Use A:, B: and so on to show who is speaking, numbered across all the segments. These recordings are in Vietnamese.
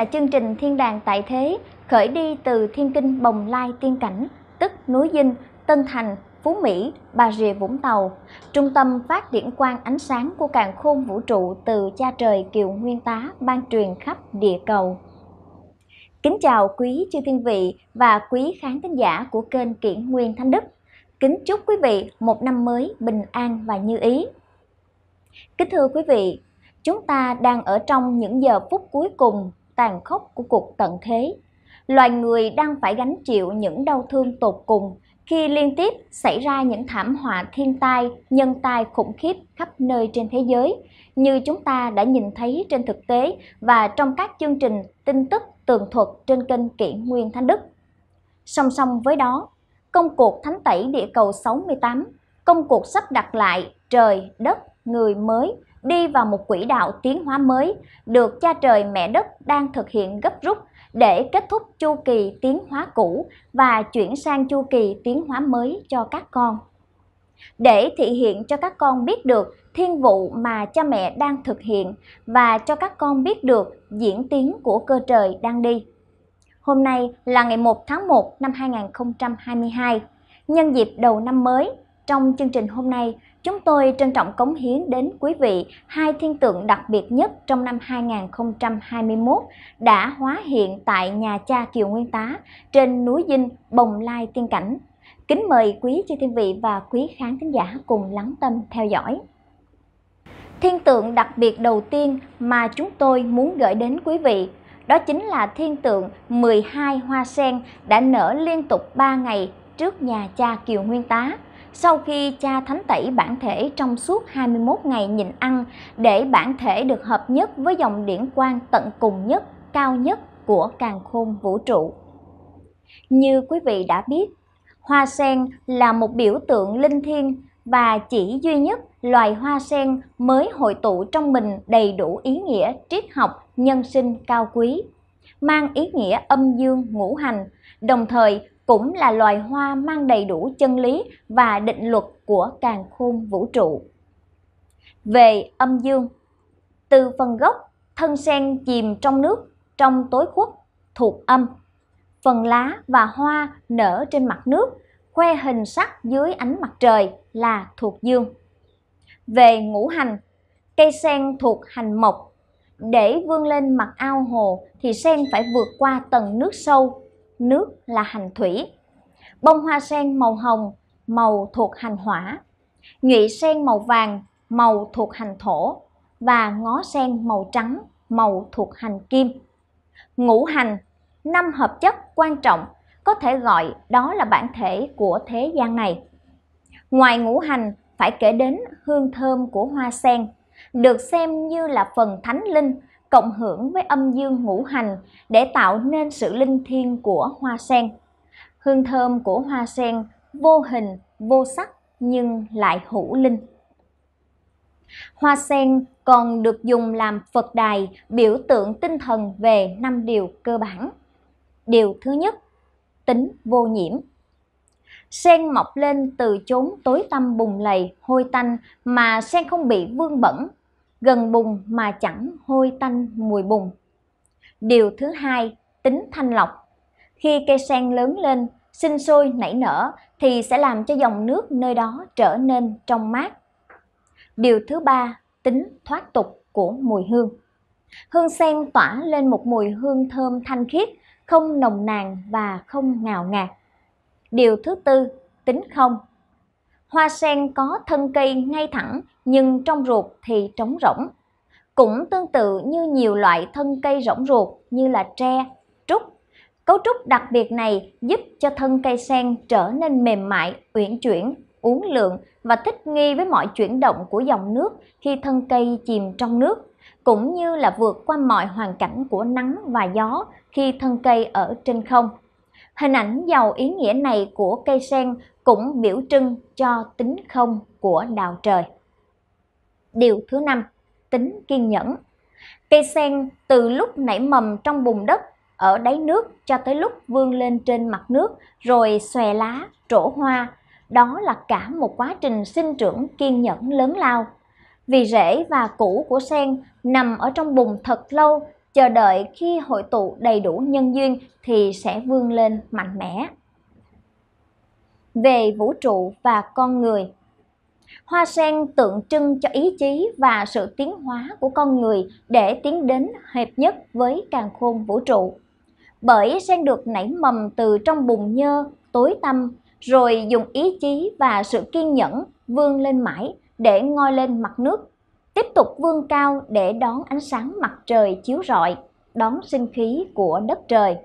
A: là chương trình Thiên đàng tại thế, khởi đi từ Thiên Kinh Bồng Lai Tiên Cảnh, tức Núi Dinh, Tân Thành, Phú Mỹ, Bà Rịa Vũng Tàu, trung tâm phát điển quang ánh sáng của càng khôn vũ trụ từ cha trời Kiều Nguyên Tá ban truyền khắp địa cầu. Kính chào quý chư thiên vị và quý khán thính giả của kênh Kiển Nguyên Thánh Đức. Kính chúc quý vị một năm mới bình an và như ý. Kính thưa quý vị, chúng ta đang ở trong những giờ phút cuối cùng tàn khốc của cuộc tận thế. Loài người đang phải gánh chịu những đau thương tột cùng khi liên tiếp xảy ra những thảm họa thiên tai, nhân tai khủng khiếp khắp nơi trên thế giới, như chúng ta đã nhìn thấy trên thực tế và trong các chương trình tin tức tường thuật trên kênh Kỷ Nguyên Thánh Đức. Song song với đó, công cuộc thánh tẩy địa cầu 68, công cuộc sắp đặt lại trời, đất, người mới – đi vào một quỹ đạo tiến hóa mới được cha trời mẹ đất đang thực hiện gấp rút để kết thúc chu kỳ tiến hóa cũ và chuyển sang chu kỳ tiến hóa mới cho các con. Để thị hiện cho các con biết được thiên vụ mà cha mẹ đang thực hiện và cho các con biết được diễn tiến của cơ trời đang đi. Hôm nay là ngày 1 tháng 1 năm 2022. Nhân dịp đầu năm mới, trong chương trình hôm nay, Chúng tôi trân trọng cống hiến đến quý vị hai thiên tượng đặc biệt nhất trong năm 2021 đã hóa hiện tại nhà cha Kiều Nguyên Tá trên núi Dinh, Bồng Lai Tiên Cảnh. Kính mời quý chư thiên vị và quý khán thính giả cùng lắng tâm theo dõi. Thiên tượng đặc biệt đầu tiên mà chúng tôi muốn gửi đến quý vị đó chính là thiên tượng 12 hoa sen đã nở liên tục 3 ngày trước nhà cha Kiều Nguyên Tá sau khi cha thánh tẩy bản thể trong suốt 21 ngày nhịn ăn để bản thể được hợp nhất với dòng điển quang tận cùng nhất, cao nhất của càng khôn vũ trụ. Như quý vị đã biết, hoa sen là một biểu tượng linh thiêng và chỉ duy nhất loài hoa sen mới hội tụ trong mình đầy đủ ý nghĩa triết học nhân sinh cao quý, mang ý nghĩa âm dương ngũ hành, đồng thời cũng là loài hoa mang đầy đủ chân lý và định luật của càng khôn vũ trụ. Về âm dương, từ phần gốc, thân sen chìm trong nước, trong tối khuất, thuộc âm. Phần lá và hoa nở trên mặt nước, khoe hình sắc dưới ánh mặt trời là thuộc dương. Về ngũ hành, cây sen thuộc hành mộc. Để vươn lên mặt ao hồ thì sen phải vượt qua tầng nước sâu nước là hành thủy. Bông hoa sen màu hồng, màu thuộc hành hỏa. Nhụy sen màu vàng, màu thuộc hành thổ. Và ngó sen màu trắng, màu thuộc hành kim. Ngũ hành, năm hợp chất quan trọng, có thể gọi đó là bản thể của thế gian này. Ngoài ngũ hành, phải kể đến hương thơm của hoa sen, được xem như là phần thánh linh cộng hưởng với âm dương ngũ hành để tạo nên sự linh thiêng của hoa sen. Hương thơm của hoa sen vô hình, vô sắc nhưng lại hữu linh. Hoa sen còn được dùng làm Phật đài biểu tượng tinh thần về năm điều cơ bản. Điều thứ nhất, tính vô nhiễm. Sen mọc lên từ chốn tối tăm bùng lầy, hôi tanh mà sen không bị vương bẩn, gần bùn mà chẳng hôi tanh mùi bùn. Điều thứ hai, tính thanh lọc. Khi cây sen lớn lên, sinh sôi nảy nở thì sẽ làm cho dòng nước nơi đó trở nên trong mát. Điều thứ ba, tính thoát tục của mùi hương. Hương sen tỏa lên một mùi hương thơm thanh khiết, không nồng nàn và không ngào ngạt. Điều thứ tư, tính không. Hoa sen có thân cây ngay thẳng nhưng trong ruột thì trống rỗng. Cũng tương tự như nhiều loại thân cây rỗng ruột như là tre, trúc. Cấu trúc đặc biệt này giúp cho thân cây sen trở nên mềm mại, uyển chuyển, uốn lượn và thích nghi với mọi chuyển động của dòng nước khi thân cây chìm trong nước, cũng như là vượt qua mọi hoàn cảnh của nắng và gió khi thân cây ở trên không. Hình ảnh giàu ý nghĩa này của cây sen cũng biểu trưng cho tính không của đạo trời. Điều thứ năm, tính kiên nhẫn. Cây sen từ lúc nảy mầm trong bùn đất ở đáy nước cho tới lúc vươn lên trên mặt nước rồi xòe lá, trổ hoa. Đó là cả một quá trình sinh trưởng kiên nhẫn lớn lao. Vì rễ và củ của sen nằm ở trong bùn thật lâu chờ đợi khi hội tụ đầy đủ nhân duyên thì sẽ vươn lên mạnh mẽ. Về vũ trụ và con người Hoa sen tượng trưng cho ý chí và sự tiến hóa của con người để tiến đến hợp nhất với càng khôn vũ trụ. Bởi sen được nảy mầm từ trong bùn nhơ, tối tăm, rồi dùng ý chí và sự kiên nhẫn vươn lên mãi để ngoi lên mặt nước tiếp tục vươn cao để đón ánh sáng mặt trời chiếu rọi, đón sinh khí của đất trời.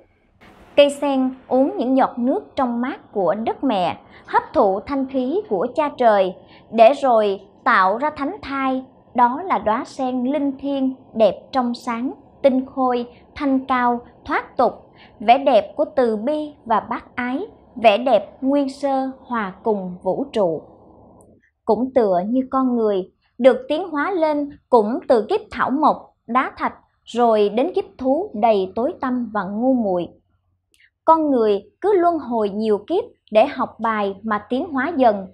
A: Cây sen uống những giọt nước trong mát của đất mẹ, hấp thụ thanh khí của cha trời, để rồi tạo ra thánh thai, đó là đóa sen linh thiêng, đẹp trong sáng, tinh khôi, thanh cao, thoát tục, vẻ đẹp của từ bi và bác ái, vẻ đẹp nguyên sơ hòa cùng vũ trụ. Cũng tựa như con người, được tiến hóa lên cũng từ kiếp thảo mộc, đá thạch rồi đến kiếp thú đầy tối tăm và ngu muội. Con người cứ luân hồi nhiều kiếp để học bài mà tiến hóa dần,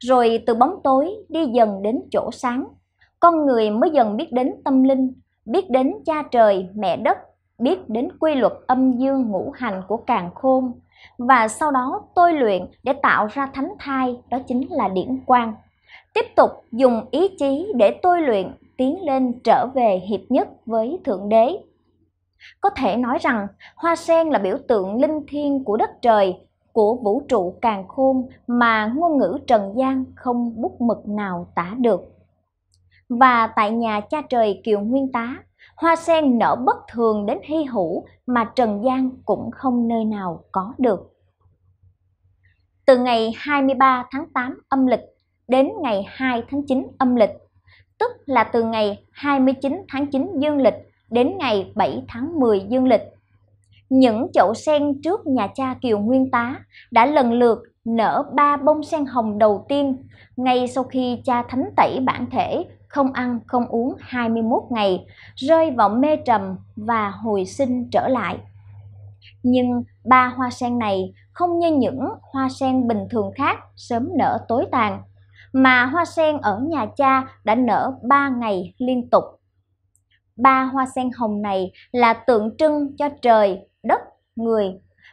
A: rồi từ bóng tối đi dần đến chỗ sáng. Con người mới dần biết đến tâm linh, biết đến cha trời, mẹ đất, biết đến quy luật âm dương ngũ hành của càng khôn và sau đó tôi luyện để tạo ra thánh thai đó chính là điển quang tiếp tục dùng ý chí để tôi luyện tiến lên trở về hiệp nhất với thượng đế có thể nói rằng hoa sen là biểu tượng linh thiêng của đất trời của vũ trụ càng khôn mà ngôn ngữ trần gian không bút mực nào tả được và tại nhà cha trời kiều nguyên tá hoa sen nở bất thường đến hy hữu mà trần gian cũng không nơi nào có được từ ngày 23 tháng 8 âm lịch đến ngày 2 tháng 9 âm lịch, tức là từ ngày 29 tháng 9 dương lịch đến ngày 7 tháng 10 dương lịch. Những chậu sen trước nhà cha Kiều Nguyên Tá đã lần lượt nở ba bông sen hồng đầu tiên ngay sau khi cha thánh tẩy bản thể không ăn không uống 21 ngày, rơi vào mê trầm và hồi sinh trở lại. Nhưng ba hoa sen này không như những hoa sen bình thường khác sớm nở tối tàn mà hoa sen ở nhà cha đã nở 3 ngày liên tục. Ba hoa sen hồng này là tượng trưng cho trời, đất, người.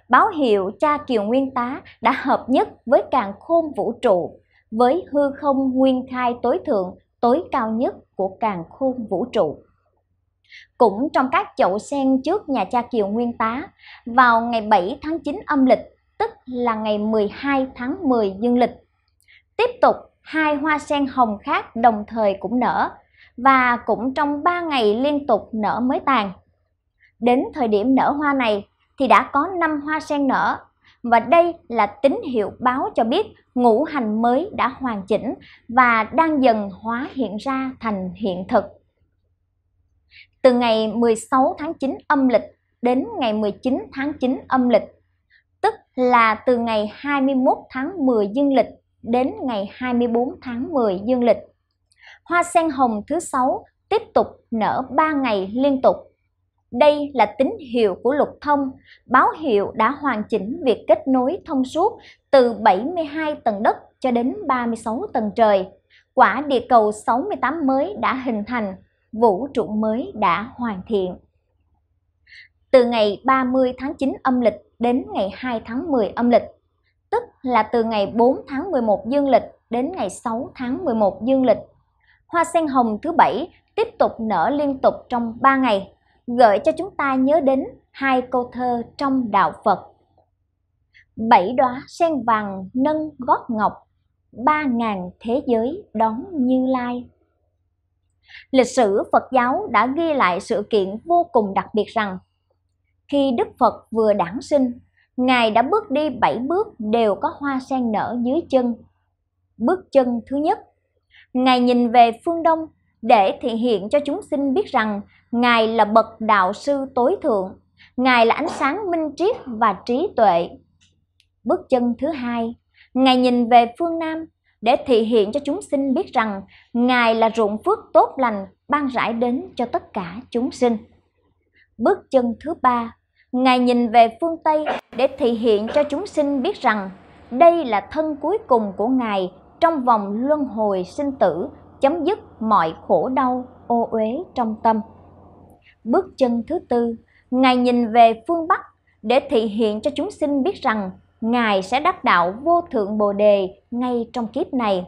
A: Báo hiệu cha Kiều Nguyên Tá đã hợp nhất với càng khôn vũ trụ, với hư không nguyên khai tối thượng, tối cao nhất của càng khôn vũ trụ. Cũng trong các chậu sen trước nhà cha Kiều Nguyên Tá, vào ngày 7 tháng 9 âm lịch, tức là ngày 12 tháng 10 dương lịch, tiếp tục hai hoa sen hồng khác đồng thời cũng nở và cũng trong 3 ngày liên tục nở mới tàn. Đến thời điểm nở hoa này thì đã có 5 hoa sen nở và đây là tín hiệu báo cho biết ngũ hành mới đã hoàn chỉnh và đang dần hóa hiện ra thành hiện thực. Từ ngày 16 tháng 9 âm lịch đến ngày 19 tháng 9 âm lịch, tức là từ ngày 21 tháng 10 dương lịch đến ngày 24 tháng 10 dương lịch. Hoa sen hồng thứ sáu tiếp tục nở 3 ngày liên tục. Đây là tín hiệu của lục thông, báo hiệu đã hoàn chỉnh việc kết nối thông suốt từ 72 tầng đất cho đến 36 tầng trời. Quả địa cầu 68 mới đã hình thành, vũ trụ mới đã hoàn thiện. Từ ngày 30 tháng 9 âm lịch đến ngày 2 tháng 10 âm lịch, tức là từ ngày 4 tháng 11 dương lịch đến ngày 6 tháng 11 dương lịch. Hoa sen hồng thứ bảy tiếp tục nở liên tục trong 3 ngày, gợi cho chúng ta nhớ đến hai câu thơ trong đạo Phật. Bảy đóa sen vàng nâng gót ngọc, ba ngàn thế giới đón Như Lai. Lịch sử Phật giáo đã ghi lại sự kiện vô cùng đặc biệt rằng khi Đức Phật vừa đản sinh Ngài đã bước đi bảy bước đều có hoa sen nở dưới chân. Bước chân thứ nhất, Ngài nhìn về phương đông để thể hiện cho chúng sinh biết rằng Ngài là bậc đạo sư tối thượng, Ngài là ánh sáng minh triết và trí tuệ. Bước chân thứ hai, Ngài nhìn về phương Nam để thể hiện cho chúng sinh biết rằng Ngài là ruộng phước tốt lành ban rải đến cho tất cả chúng sinh. Bước chân thứ ba, Ngài nhìn về phương Tây để thể hiện cho chúng sinh biết rằng đây là thân cuối cùng của Ngài trong vòng luân hồi sinh tử, chấm dứt mọi khổ đau, ô uế trong tâm. Bước chân thứ tư, Ngài nhìn về phương Bắc để thể hiện cho chúng sinh biết rằng Ngài sẽ đắc đạo vô thượng Bồ Đề ngay trong kiếp này.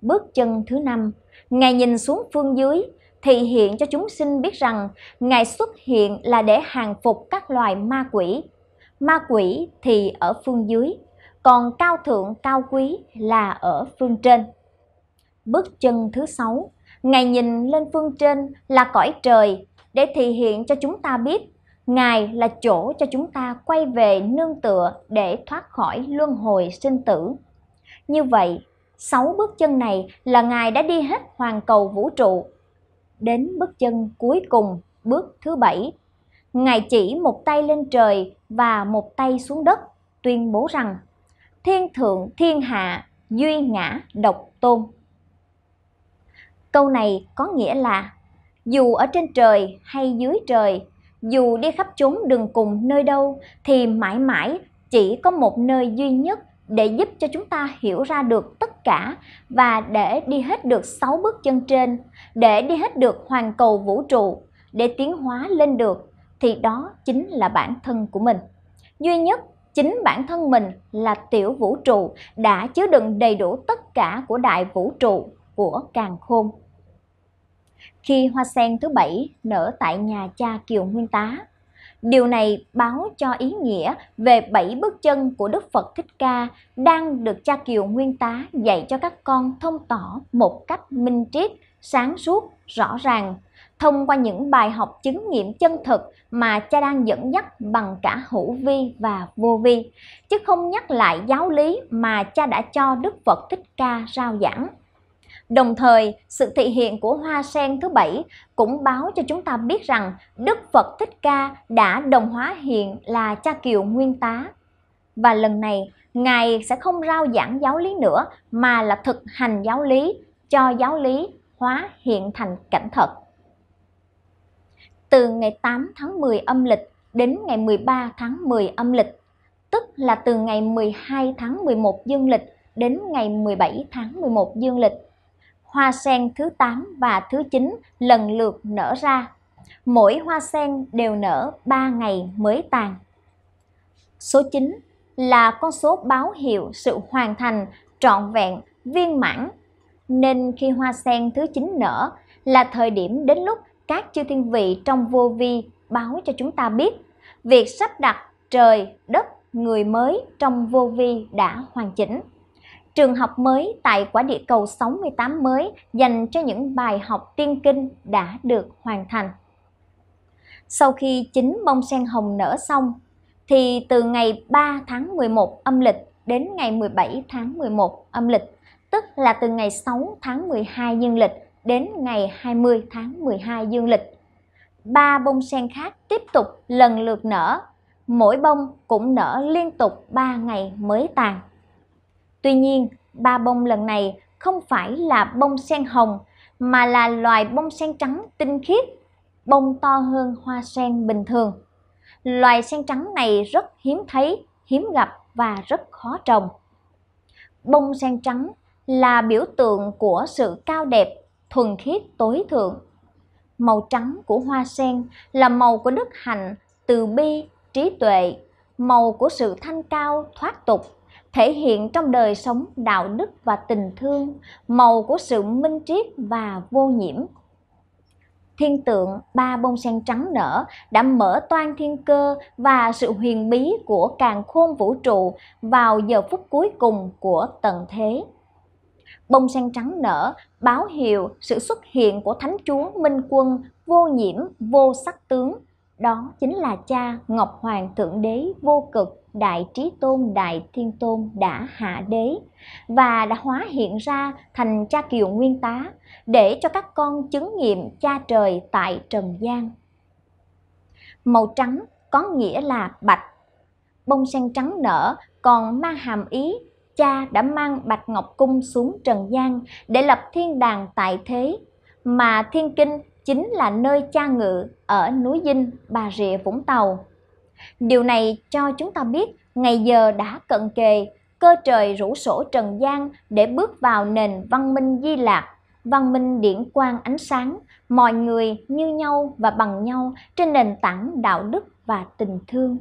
A: Bước chân thứ năm, Ngài nhìn xuống phương dưới thị hiện cho chúng sinh biết rằng Ngài xuất hiện là để hàng phục các loài ma quỷ. Ma quỷ thì ở phương dưới, còn cao thượng cao quý là ở phương trên. Bước chân thứ sáu, Ngài nhìn lên phương trên là cõi trời để thị hiện cho chúng ta biết Ngài là chỗ cho chúng ta quay về nương tựa để thoát khỏi luân hồi sinh tử. Như vậy, sáu bước chân này là Ngài đã đi hết hoàn cầu vũ trụ đến bước chân cuối cùng, bước thứ bảy. Ngài chỉ một tay lên trời và một tay xuống đất, tuyên bố rằng Thiên thượng thiên hạ, duy ngã độc tôn. Câu này có nghĩa là dù ở trên trời hay dưới trời, dù đi khắp chốn đường cùng nơi đâu thì mãi mãi chỉ có một nơi duy nhất để giúp cho chúng ta hiểu ra được tất cả và để đi hết được 6 bước chân trên, để đi hết được hoàn cầu vũ trụ, để tiến hóa lên được thì đó chính là bản thân của mình. Duy nhất chính bản thân mình là tiểu vũ trụ đã chứa đựng đầy đủ tất cả của đại vũ trụ của càng khôn. Khi hoa sen thứ bảy nở tại nhà cha Kiều Nguyên Tá, Điều này báo cho ý nghĩa về bảy bước chân của Đức Phật Thích Ca đang được cha Kiều Nguyên Tá dạy cho các con thông tỏ một cách minh triết, sáng suốt, rõ ràng thông qua những bài học chứng nghiệm chân thực mà cha đang dẫn dắt bằng cả hữu vi và vô vi, chứ không nhắc lại giáo lý mà cha đã cho Đức Phật Thích Ca rao giảng. Đồng thời, sự thị hiện của hoa sen thứ bảy cũng báo cho chúng ta biết rằng Đức Phật Thích Ca đã đồng hóa hiện là cha kiều nguyên tá. Và lần này, Ngài sẽ không rao giảng giáo lý nữa mà là thực hành giáo lý cho giáo lý hóa hiện thành cảnh thật. Từ ngày 8 tháng 10 âm lịch đến ngày 13 tháng 10 âm lịch, tức là từ ngày 12 tháng 11 dương lịch đến ngày 17 tháng 11 dương lịch, hoa sen thứ 8 và thứ 9 lần lượt nở ra. Mỗi hoa sen đều nở 3 ngày mới tàn. Số 9 là con số báo hiệu sự hoàn thành, trọn vẹn, viên mãn. Nên khi hoa sen thứ 9 nở là thời điểm đến lúc các chư thiên vị trong vô vi báo cho chúng ta biết việc sắp đặt trời, đất, người mới trong vô vi đã hoàn chỉnh trường học mới tại quả địa cầu 68 mới dành cho những bài học tiên kinh đã được hoàn thành. Sau khi chính bông sen hồng nở xong, thì từ ngày 3 tháng 11 âm lịch đến ngày 17 tháng 11 âm lịch, tức là từ ngày 6 tháng 12 dương lịch đến ngày 20 tháng 12 dương lịch. Ba bông sen khác tiếp tục lần lượt nở, mỗi bông cũng nở liên tục 3 ngày mới tàn. Tuy nhiên, ba bông lần này không phải là bông sen hồng mà là loài bông sen trắng tinh khiết, bông to hơn hoa sen bình thường. Loài sen trắng này rất hiếm thấy, hiếm gặp và rất khó trồng. Bông sen trắng là biểu tượng của sự cao đẹp, thuần khiết tối thượng. Màu trắng của hoa sen là màu của đức hạnh, từ bi, trí tuệ, màu của sự thanh cao, thoát tục thể hiện trong đời sống đạo đức và tình thương màu của sự minh triết và vô nhiễm thiên tượng ba bông sen trắng nở đã mở toan thiên cơ và sự huyền bí của càng khôn vũ trụ vào giờ phút cuối cùng của tận thế. Bông sen trắng nở báo hiệu sự xuất hiện của Thánh Chúa Minh Quân vô nhiễm vô sắc tướng đó chính là cha Ngọc Hoàng Thượng Đế vô cực Đại Trí Tôn Đại Thiên Tôn đã hạ đế và đã hóa hiện ra thành cha kiều nguyên tá để cho các con chứng nghiệm cha trời tại trần gian. Màu trắng có nghĩa là bạch. Bông sen trắng nở còn mang hàm ý cha đã mang bạch ngọc cung xuống trần gian để lập thiên đàng tại thế mà thiên kinh chính là nơi cha ngự ở núi Dinh, Bà Rịa, Vũng Tàu. Điều này cho chúng ta biết ngày giờ đã cận kề, cơ trời rủ sổ trần gian để bước vào nền văn minh di lạc, văn minh điển quang ánh sáng, mọi người như nhau và bằng nhau trên nền tảng đạo đức và tình thương.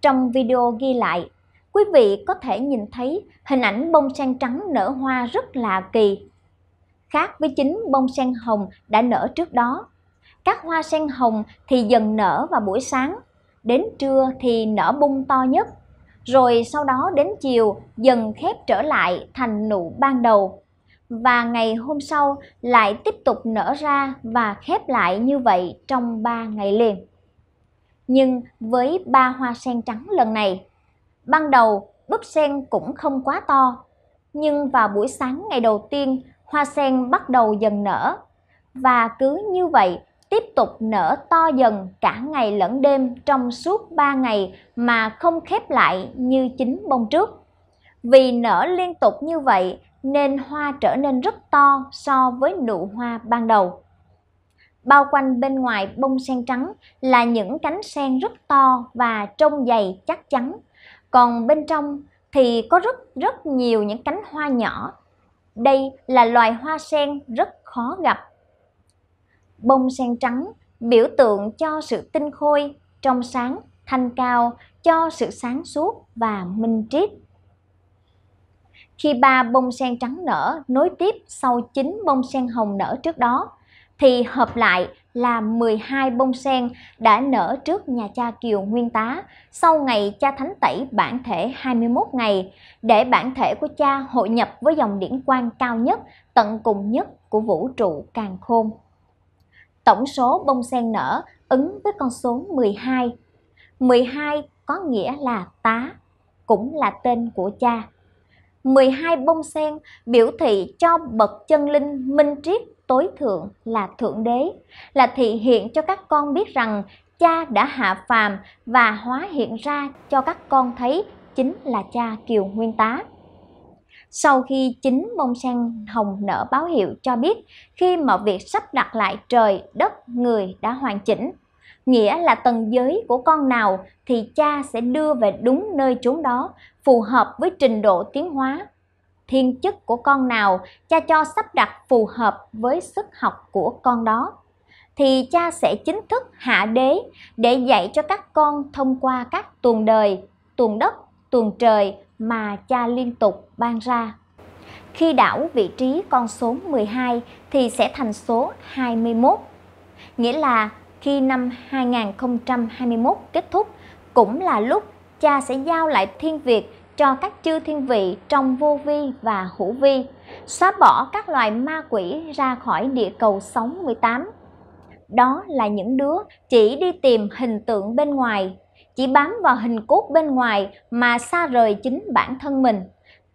A: Trong video ghi lại, quý vị có thể nhìn thấy hình ảnh bông sen trắng nở hoa rất là kỳ khác với chính bông sen hồng đã nở trước đó. Các hoa sen hồng thì dần nở vào buổi sáng, đến trưa thì nở bung to nhất, rồi sau đó đến chiều dần khép trở lại thành nụ ban đầu. Và ngày hôm sau lại tiếp tục nở ra và khép lại như vậy trong 3 ngày liền. Nhưng với ba hoa sen trắng lần này, ban đầu búp sen cũng không quá to, nhưng vào buổi sáng ngày đầu tiên hoa sen bắt đầu dần nở và cứ như vậy tiếp tục nở to dần cả ngày lẫn đêm trong suốt 3 ngày mà không khép lại như chính bông trước. Vì nở liên tục như vậy nên hoa trở nên rất to so với nụ hoa ban đầu. Bao quanh bên ngoài bông sen trắng là những cánh sen rất to và trông dày chắc chắn. Còn bên trong thì có rất rất nhiều những cánh hoa nhỏ đây là loài hoa sen rất khó gặp. Bông sen trắng biểu tượng cho sự tinh khôi, trong sáng, thanh cao, cho sự sáng suốt và minh triết. Khi ba bông sen trắng nở nối tiếp sau chín bông sen hồng nở trước đó, thì hợp lại là 12 bông sen đã nở trước nhà cha Kiều Nguyên Tá sau ngày cha thánh tẩy bản thể 21 ngày để bản thể của cha hội nhập với dòng điển quang cao nhất, tận cùng nhất của vũ trụ càng khôn. Tổng số bông sen nở ứng với con số 12. 12 có nghĩa là tá, cũng là tên của cha. 12 bông sen biểu thị cho bậc chân linh minh triết tối thượng là thượng đế là thị hiện cho các con biết rằng cha đã hạ phàm và hóa hiện ra cho các con thấy chính là cha kiều nguyên tá sau khi chính bông sen hồng nở báo hiệu cho biết khi mọi việc sắp đặt lại trời đất người đã hoàn chỉnh nghĩa là tầng giới của con nào thì cha sẽ đưa về đúng nơi chốn đó phù hợp với trình độ tiến hóa thiên chức của con nào cha cho sắp đặt phù hợp với sức học của con đó thì cha sẽ chính thức hạ đế để dạy cho các con thông qua các tuần đời tuần đất tuần trời mà cha liên tục ban ra khi đảo vị trí con số 12 thì sẽ thành số 21 nghĩa là khi năm 2021 kết thúc cũng là lúc cha sẽ giao lại thiên việt cho các chư thiên vị trong vô vi và hữu vi, xóa bỏ các loài ma quỷ ra khỏi địa cầu sống 18. Đó là những đứa chỉ đi tìm hình tượng bên ngoài, chỉ bám vào hình cốt bên ngoài mà xa rời chính bản thân mình.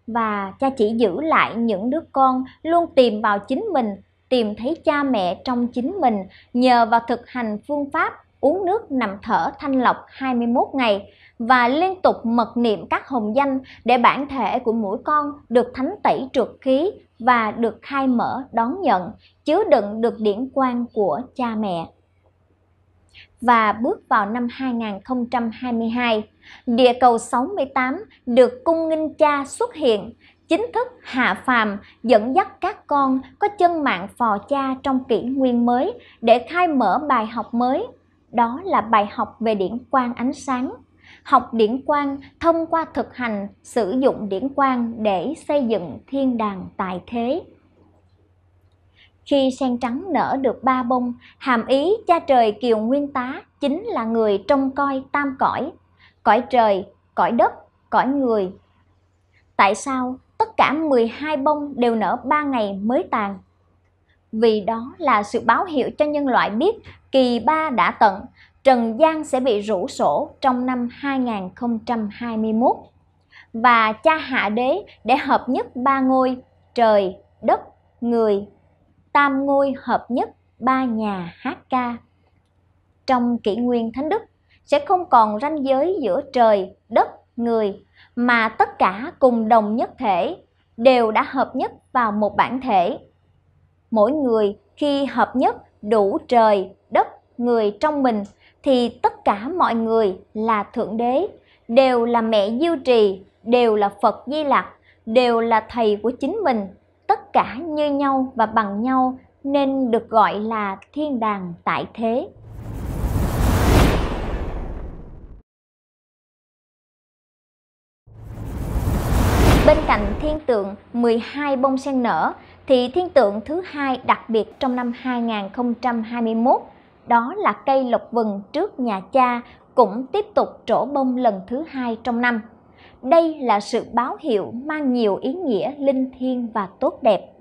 A: Và cha chỉ giữ lại những đứa con luôn tìm vào chính mình, tìm thấy cha mẹ trong chính mình nhờ vào thực hành phương pháp uống nước nằm thở thanh lọc 21 ngày và liên tục mật niệm các hồng danh để bản thể của mỗi con được thánh tẩy trượt khí và được khai mở đón nhận, chứa đựng được điển quang của cha mẹ. Và bước vào năm 2022, địa cầu 68 được cung nghinh cha xuất hiện, chính thức hạ phàm dẫn dắt các con có chân mạng phò cha trong kỷ nguyên mới để khai mở bài học mới. Đó là bài học về điển quang ánh sáng học điển quang thông qua thực hành sử dụng điển quang để xây dựng thiên đàng tại thế. Khi sen trắng nở được ba bông, hàm ý cha trời Kiều Nguyên Tá chính là người trông coi tam cõi, cõi trời, cõi đất, cõi người. Tại sao tất cả 12 bông đều nở 3 ngày mới tàn? Vì đó là sự báo hiệu cho nhân loại biết kỳ ba đã tận Trần Giang sẽ bị rủ sổ trong năm 2021 và cha hạ đế để hợp nhất ba ngôi trời, đất, người, tam ngôi hợp nhất ba nhà hát ca. Trong kỷ nguyên thánh đức sẽ không còn ranh giới giữa trời, đất, người mà tất cả cùng đồng nhất thể đều đã hợp nhất vào một bản thể. Mỗi người khi hợp nhất đủ trời, đất, người trong mình thì tất cả mọi người là Thượng Đế, đều là mẹ Diêu Trì, đều là Phật Di Lặc, đều là thầy của chính mình, tất cả như nhau và bằng nhau nên được gọi là thiên đàng tại thế. Bên cạnh thiên tượng 12 bông sen nở thì thiên tượng thứ hai đặc biệt trong năm 2021 đó là cây lộc vừng trước nhà cha cũng tiếp tục trổ bông lần thứ hai trong năm. Đây là sự báo hiệu mang nhiều ý nghĩa linh thiêng và tốt đẹp.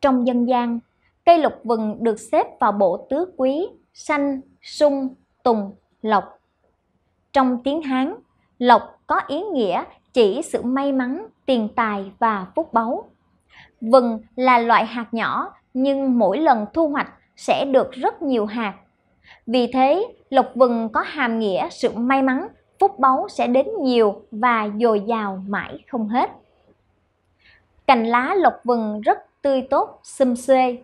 A: Trong dân gian, cây lục vừng được xếp vào bộ tứ quý xanh, sung, tùng, lộc. Trong tiếng Hán, lộc có ý nghĩa chỉ sự may mắn, tiền tài và phúc báu. Vừng là loại hạt nhỏ nhưng mỗi lần thu hoạch sẽ được rất nhiều hạt. Vì thế, lộc vừng có hàm nghĩa sự may mắn, phúc báu sẽ đến nhiều và dồi dào mãi không hết. Cành lá lộc vừng rất tươi tốt, xum xuê,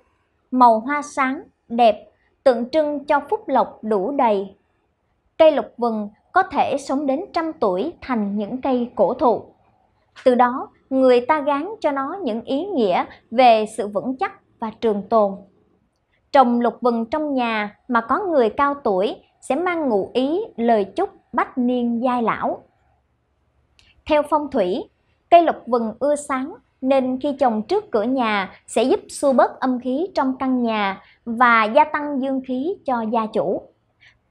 A: màu hoa sáng, đẹp, tượng trưng cho phúc lộc đủ đầy. Cây lộc vừng có thể sống đến trăm tuổi thành những cây cổ thụ. Từ đó, người ta gán cho nó những ý nghĩa về sự vững chắc và trường tồn trồng lục vừng trong nhà mà có người cao tuổi sẽ mang ngụ ý lời chúc bách niên giai lão. Theo phong thủy, cây lục vừng ưa sáng nên khi trồng trước cửa nhà sẽ giúp xua bớt âm khí trong căn nhà và gia tăng dương khí cho gia chủ.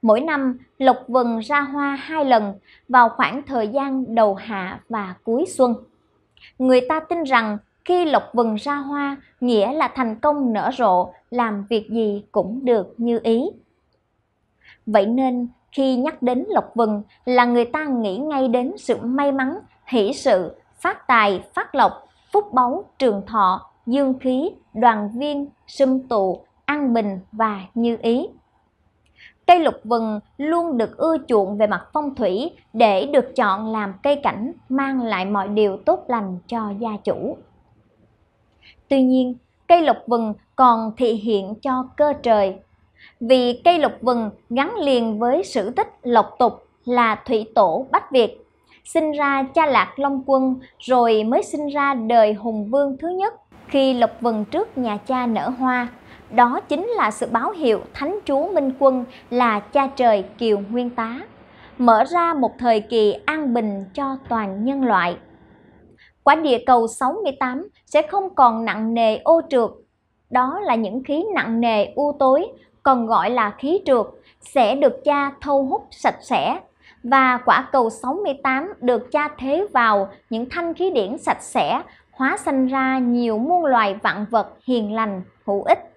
A: Mỗi năm, lục vừng ra hoa hai lần vào khoảng thời gian đầu hạ và cuối xuân. Người ta tin rằng khi lộc vừng ra hoa, nghĩa là thành công nở rộ, làm việc gì cũng được như ý. Vậy nên, khi nhắc đến lộc vừng là người ta nghĩ ngay đến sự may mắn, hỷ sự, phát tài, phát lộc, phúc báu, trường thọ, dương khí, đoàn viên, sum tụ, an bình và như ý. Cây lục vừng luôn được ưa chuộng về mặt phong thủy để được chọn làm cây cảnh mang lại mọi điều tốt lành cho gia chủ. Tuy nhiên, cây lục vừng còn thị hiện cho cơ trời. Vì cây lục vừng gắn liền với sử tích lộc tục là thủy tổ Bách Việt, sinh ra cha lạc Long Quân rồi mới sinh ra đời hùng vương thứ nhất. Khi lục vừng trước nhà cha nở hoa, đó chính là sự báo hiệu thánh chúa Minh Quân là cha trời Kiều Nguyên Tá, mở ra một thời kỳ an bình cho toàn nhân loại. Quả địa cầu 68 sẽ không còn nặng nề ô trượt. Đó là những khí nặng nề u tối, còn gọi là khí trượt, sẽ được cha thâu hút sạch sẽ. Và quả cầu 68 được cha thế vào những thanh khí điển sạch sẽ, hóa sanh ra nhiều muôn loài vạn vật hiền lành, hữu ích.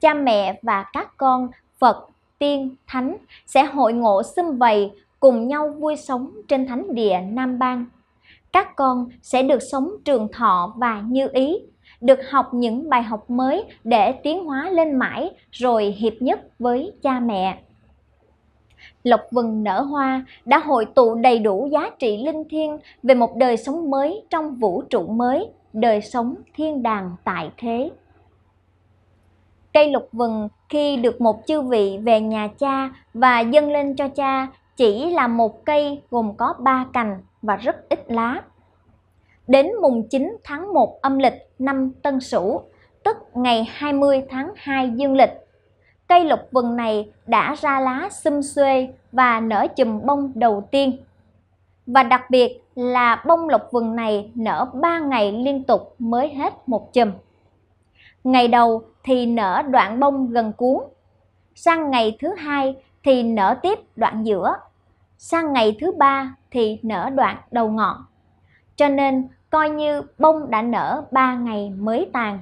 A: Cha mẹ và các con, Phật, Tiên, Thánh sẽ hội ngộ xâm vầy cùng nhau vui sống trên thánh địa Nam Bang các con sẽ được sống trường thọ và như ý, được học những bài học mới để tiến hóa lên mãi rồi hiệp nhất với cha mẹ. Lộc vừng nở hoa đã hội tụ đầy đủ giá trị linh thiêng về một đời sống mới trong vũ trụ mới, đời sống thiên đàng tại thế. Cây lục vừng khi được một chư vị về nhà cha và dâng lên cho cha chỉ là một cây gồm có ba cành và rất ít lá. Đến mùng 9 tháng 1 âm lịch năm Tân Sửu, tức ngày 20 tháng 2 dương lịch, cây lục vừng này đã ra lá xum xuê và nở chùm bông đầu tiên. Và đặc biệt là bông lục vừng này nở 3 ngày liên tục mới hết một chùm. Ngày đầu thì nở đoạn bông gần cuốn, sang ngày thứ hai thì nở tiếp đoạn giữa sang ngày thứ ba thì nở đoạn đầu ngọn. Cho nên coi như bông đã nở ba ngày mới tàn.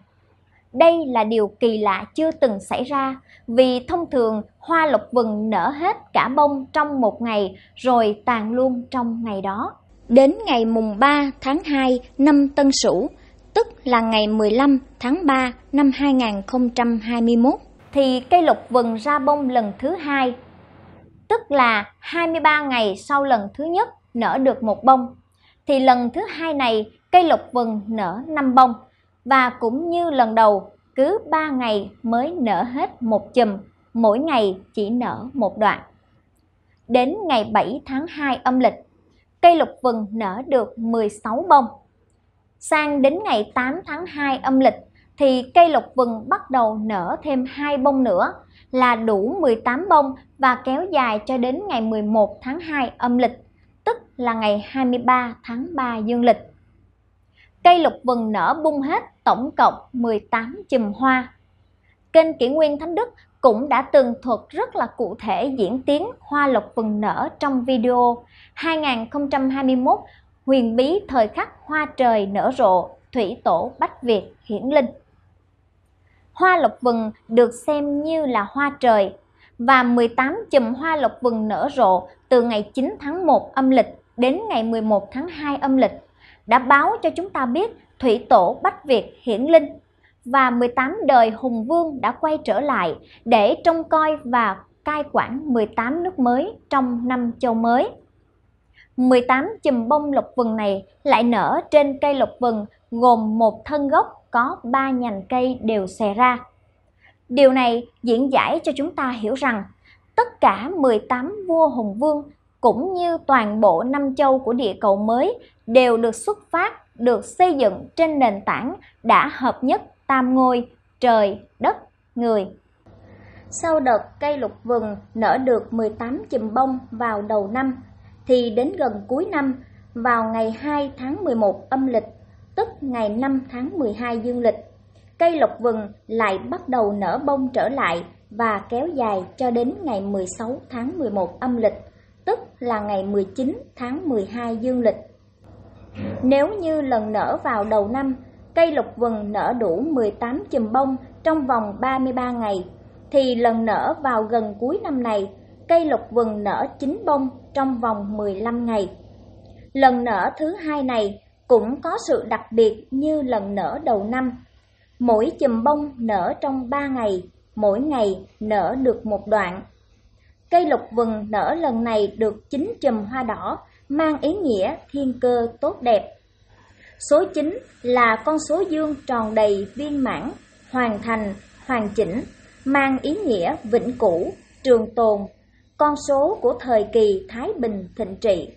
A: Đây là điều kỳ lạ chưa từng xảy ra vì thông thường hoa lục vừng nở hết cả bông trong một ngày rồi tàn luôn trong ngày đó. Đến ngày mùng 3 tháng 2 năm Tân Sửu, tức là ngày 15 tháng 3 năm 2021 thì cây lục vừng ra bông lần thứ hai tức là 23 ngày sau lần thứ nhất nở được một bông, thì lần thứ hai này cây lục vừng nở 5 bông và cũng như lần đầu cứ 3 ngày mới nở hết một chùm, mỗi ngày chỉ nở một đoạn. Đến ngày 7 tháng 2 âm lịch, cây lục vừng nở được 16 bông. Sang đến ngày 8 tháng 2 âm lịch thì cây lộc vừng bắt đầu nở thêm hai bông nữa là đủ 18 bông và kéo dài cho đến ngày 11 tháng 2 âm lịch, tức là ngày 23 tháng 3 dương lịch. Cây lục vừng nở bung hết tổng cộng 18 chùm hoa. Kênh Kỷ Nguyên Thánh Đức cũng đã tường thuật rất là cụ thể diễn tiến hoa lục vừng nở trong video 2021 huyền bí thời khắc hoa trời nở rộ thủy tổ bách việt hiển linh hoa lộc vừng được xem như là hoa trời và 18 chùm hoa lộc vừng nở rộ từ ngày 9 tháng 1 âm lịch đến ngày 11 tháng 2 âm lịch đã báo cho chúng ta biết thủy tổ Bách Việt hiển linh và 18 đời hùng vương đã quay trở lại để trông coi và cai quản 18 nước mới trong năm châu mới. 18 chùm bông lộc vừng này lại nở trên cây lộc vừng gồm một thân gốc có ba nhành cây đều xòe ra. Điều này diễn giải cho chúng ta hiểu rằng tất cả 18 vua hùng vương cũng như toàn bộ năm châu của địa cầu mới đều được xuất phát, được xây dựng trên nền tảng đã hợp nhất tam ngôi trời, đất, người. Sau đợt cây lục vừng nở được 18 chùm bông vào đầu năm, thì đến gần cuối năm, vào ngày 2 tháng 11 âm lịch tức ngày 5 tháng 12 dương lịch. Cây lộc vừng lại bắt đầu nở bông trở lại và kéo dài cho đến ngày 16 tháng 11 âm lịch, tức là ngày 19 tháng 12 dương lịch. Nếu như lần nở vào đầu năm, cây lộc vừng nở đủ 18 chùm bông trong vòng 33 ngày, thì lần nở vào gần cuối năm này, cây lộc vừng nở 9 bông trong vòng 15 ngày. Lần nở thứ hai này cũng có sự đặc biệt như lần nở đầu năm. Mỗi chùm bông nở trong 3 ngày, mỗi ngày nở được một đoạn. Cây lục vừng nở lần này được 9 chùm hoa đỏ, mang ý nghĩa thiên cơ tốt đẹp. Số 9 là con số dương tròn đầy viên mãn, hoàn thành, hoàn chỉnh, mang ý nghĩa vĩnh cửu, trường tồn, con số của thời kỳ Thái Bình thịnh trị,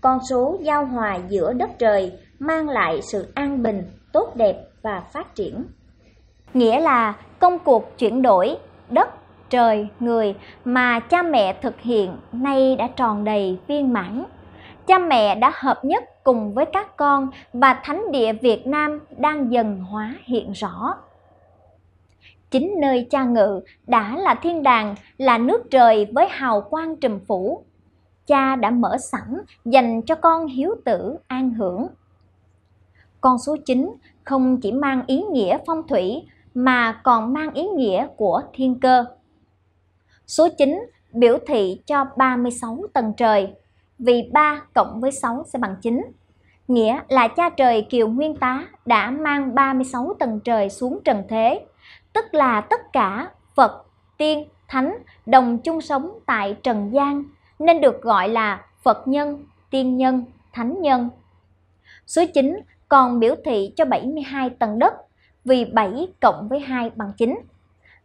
A: con số giao hòa giữa đất trời mang lại sự an bình, tốt đẹp và phát triển. Nghĩa là công cuộc chuyển đổi đất, trời, người mà cha mẹ thực hiện nay đã tròn đầy viên mãn. Cha mẹ đã hợp nhất cùng với các con và thánh địa Việt Nam đang dần hóa hiện rõ. Chính nơi cha ngự đã là thiên đàng, là nước trời với hào quang trùm phủ. Cha đã mở sẵn dành cho con hiếu tử an hưởng. Con số 9 không chỉ mang ý nghĩa phong thủy mà còn mang ý nghĩa của thiên cơ. Số 9 biểu thị cho 36 tầng trời, vì 3 cộng với 6 sẽ bằng 9. Nghĩa là cha trời Kiều Nguyên Tá đã mang 36 tầng trời xuống trần thế, tức là tất cả Phật, Tiên, Thánh đồng chung sống tại trần gian nên được gọi là Phật nhân, Tiên nhân, Thánh nhân. Số 9 còn biểu thị cho 72 tầng đất vì 7 cộng với 2 bằng 9.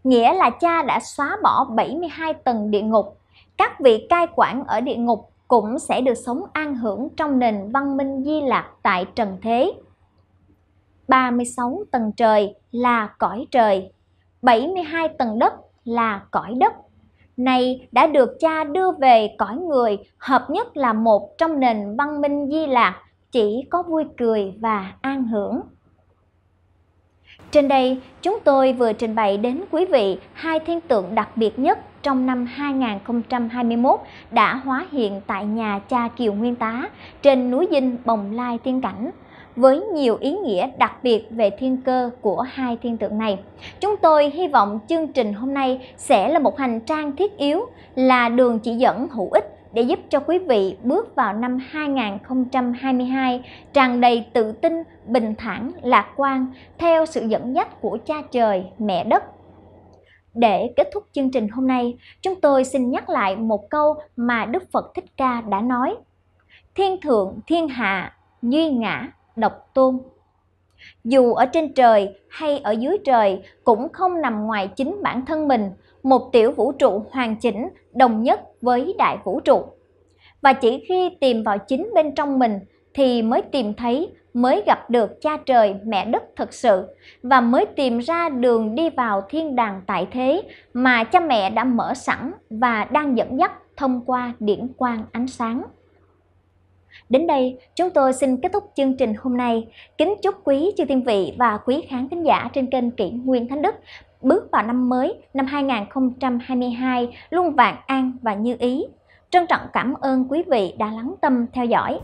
A: Nghĩa là cha đã xóa bỏ 72 tầng địa ngục. Các vị cai quản ở địa ngục cũng sẽ được sống an hưởng trong nền văn minh di lạc tại trần thế. 36 tầng trời là cõi trời, 72 tầng đất là cõi đất. Này đã được cha đưa về cõi người, hợp nhất là một trong nền văn minh di lạc chỉ có vui cười và an hưởng. Trên đây, chúng tôi vừa trình bày đến quý vị hai thiên tượng đặc biệt nhất trong năm 2021 đã hóa hiện tại nhà cha Kiều Nguyên Tá trên núi Dinh Bồng Lai Tiên Cảnh với nhiều ý nghĩa đặc biệt về thiên cơ của hai thiên tượng này. Chúng tôi hy vọng chương trình hôm nay sẽ là một hành trang thiết yếu, là đường chỉ dẫn hữu ích để giúp cho quý vị bước vào năm 2022 tràn đầy tự tin, bình thản, lạc quan theo sự dẫn dắt của cha trời, mẹ đất. Để kết thúc chương trình hôm nay, chúng tôi xin nhắc lại một câu mà Đức Phật Thích Ca đã nói: Thiên thượng thiên hạ, duy ngã, độc tôn dù ở trên trời hay ở dưới trời cũng không nằm ngoài chính bản thân mình một tiểu vũ trụ hoàn chỉnh, đồng nhất với đại vũ trụ. Và chỉ khi tìm vào chính bên trong mình thì mới tìm thấy, mới gặp được cha trời, mẹ đất thật sự và mới tìm ra đường đi vào thiên đàng tại thế mà cha mẹ đã mở sẵn và đang dẫn dắt thông qua điển quang ánh sáng. Đến đây, chúng tôi xin kết thúc chương trình hôm nay. Kính chúc quý chư thiên vị và quý khán thính giả trên kênh Kỷ Nguyên Thánh Đức bước vào năm mới năm 2022 luôn vạn an và như ý. Trân trọng cảm ơn quý vị đã lắng tâm theo dõi.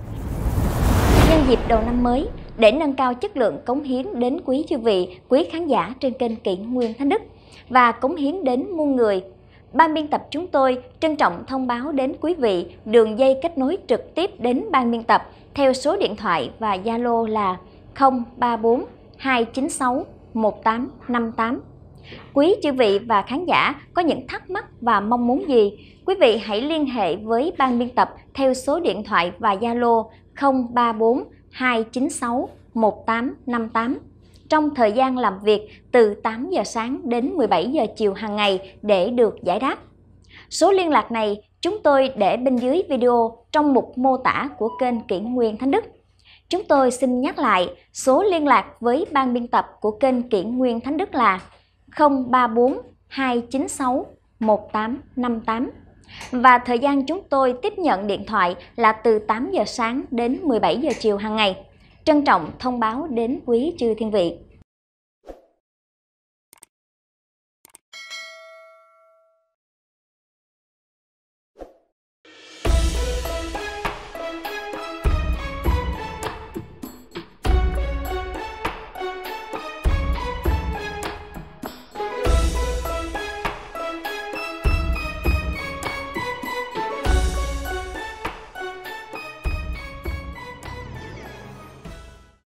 A: Nhân dịp đầu năm mới, để nâng cao chất lượng cống hiến đến quý chư vị, quý khán giả trên kênh Kỷ Nguyên Thánh Đức và cống hiến đến muôn người. Ban biên tập chúng tôi trân trọng thông báo đến quý vị đường dây kết nối trực tiếp đến ban biên tập theo số điện thoại và Zalo là 034 296 1858 Quý chư vị và khán giả có những thắc mắc và mong muốn gì? Quý vị hãy liên hệ với ban biên tập theo số điện thoại và Zalo 034 296 1858 trong thời gian làm việc từ 8 giờ sáng đến 17 giờ chiều hàng ngày để được giải đáp. Số liên lạc này chúng tôi để bên dưới video trong mục mô tả của kênh Kỷ Nguyên Thánh Đức. Chúng tôi xin nhắc lại, số liên lạc với ban biên tập của kênh Kỷ Nguyên Thánh Đức là 034 296 1858 và thời gian chúng tôi tiếp nhận điện thoại là từ 8 giờ sáng đến 17 giờ chiều hàng ngày. Trân trọng thông báo đến quý chư thiên vị.